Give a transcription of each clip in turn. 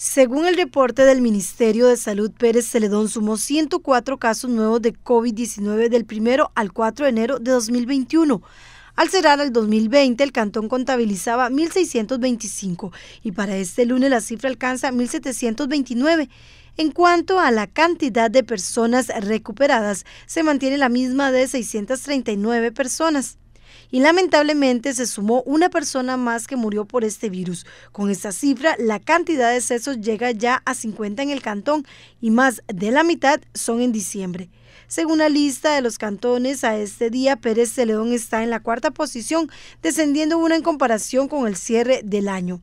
Según el reporte del Ministerio de Salud, Pérez Celedón sumó 104 casos nuevos de COVID-19 del 1 al 4 de enero de 2021. Al cerrar el 2020, el cantón contabilizaba 1.625 y para este lunes la cifra alcanza 1.729. En cuanto a la cantidad de personas recuperadas, se mantiene la misma de 639 personas. Y lamentablemente se sumó una persona más que murió por este virus. Con esta cifra, la cantidad de cesos llega ya a 50 en el cantón y más de la mitad son en diciembre. Según la lista de los cantones, a este día Pérez León está en la cuarta posición, descendiendo una en comparación con el cierre del año.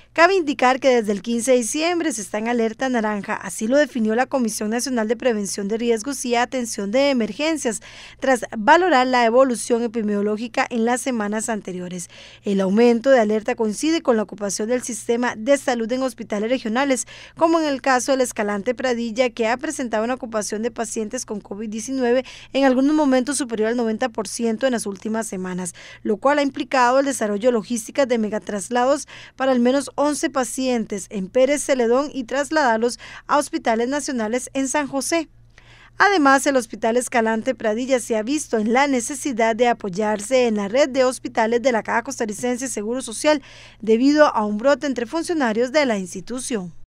Cabe indicar que desde el 15 de diciembre se está en alerta naranja, así lo definió la Comisión Nacional de Prevención de Riesgos y Atención de Emergencias, tras valorar la evolución epidemiológica en las semanas anteriores. El aumento de alerta coincide con la ocupación del sistema de salud en hospitales regionales, como en el caso del Escalante Pradilla, que ha presentado una ocupación de pacientes con COVID-19 en algunos momentos superior al 90% en las últimas semanas, lo cual ha implicado el desarrollo de de megatraslados para al menos 11 pacientes en Pérez Celedón y trasladarlos a hospitales nacionales en San José. Además, el Hospital Escalante Pradilla se ha visto en la necesidad de apoyarse en la red de hospitales de la Caja Costarricense Seguro Social debido a un brote entre funcionarios de la institución.